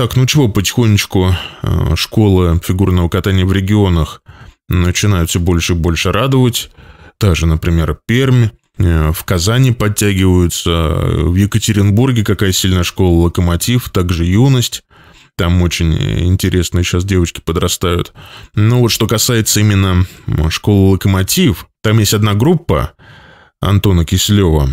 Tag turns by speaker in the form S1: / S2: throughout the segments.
S1: Так, ну чего, потихонечку э, школы фигурного катания в регионах начинают все больше и больше радовать. Та же, например, Пермь. Э, в Казани подтягиваются, в Екатеринбурге какая сильная школа «Локомотив», также «Юность». Там очень интересные сейчас девочки подрастают. Но ну вот что касается именно школы «Локомотив», там есть одна группа Антона Киселева,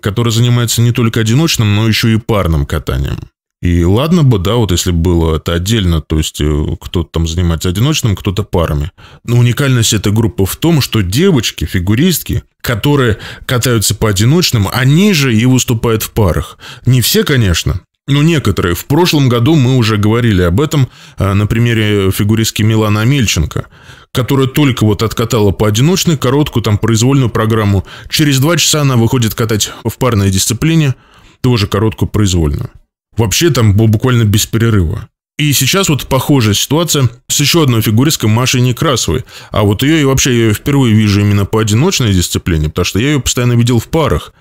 S1: которая занимается не только одиночным, но еще и парным катанием. И ладно бы, да, вот если было это отдельно, то есть э, кто-то там занимается одиночным, кто-то парами. Но уникальность этой группы в том, что девочки, фигуристки, которые катаются по одиночным, они же и выступают в парах. Не все, конечно, ну, некоторые. В прошлом году мы уже говорили об этом э, на примере фигуристки Милана Мельченко, которая только вот откатала по поодиночной короткую там произвольную программу. Через два часа она выходит катать в парной дисциплине, тоже короткую произвольную. Вообще там был буквально без перерыва. И сейчас вот похожая ситуация с еще одной фигуристкой Машей Некрасовой. А вот ее и вообще я ее впервые вижу именно по одиночной дисциплине, потому что я ее постоянно видел в парах.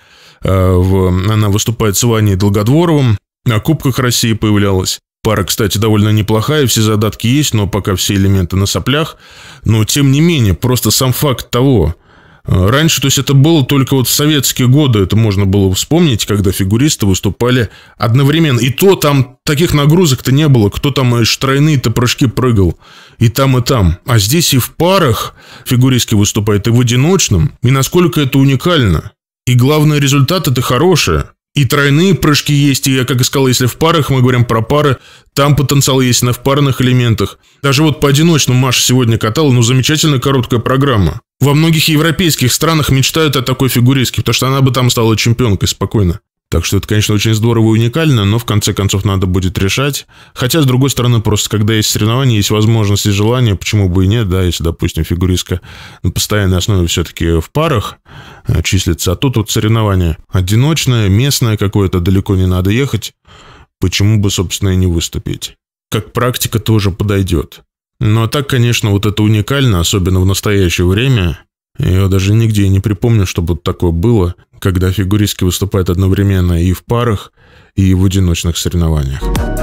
S1: Э, она выступает с Ваней Долгодворовым, на Кубках России появлялась. Пара, кстати, довольно неплохая, все задатки есть, но пока все элементы на соплях. Но тем не менее, просто сам факт того, Э, раньше, то есть это было только вот в советские годы, это можно было вспомнить, когда фигуристы выступали одновременно. И то там таких нагрузок-то не было, кто там и штройные-то прыжки прыгал, и там, и там. А здесь и в парах фигуристки выступают, и в одиночном, и насколько это уникально. И главное, результат это хорошее. И тройные прыжки есть, и я как и сказал, если в парах, мы говорим про пары, там потенциал есть на в парных элементах. Даже вот по одиночному Маша сегодня катала, ну замечательно короткая программа. Во многих европейских странах мечтают о такой фигуристке, потому что она бы там стала чемпионкой спокойно. Так что это, конечно, очень здорово и уникально, но в конце концов надо будет решать. Хотя, с другой стороны, просто когда есть соревнования, есть возможность и желание, почему бы и нет, да, если, допустим, фигуристка на постоянной основе все-таки в парах э, числится, а тут вот соревнование одиночное, местное какое-то, далеко не надо ехать, почему бы, собственно, и не выступить. Как практика тоже подойдет. Ну а так, конечно, вот это уникально, особенно в настоящее время – я даже нигде не припомню, чтобы такое было когда фигуристки выступают одновременно и в парах, и в одиночных соревнованиях.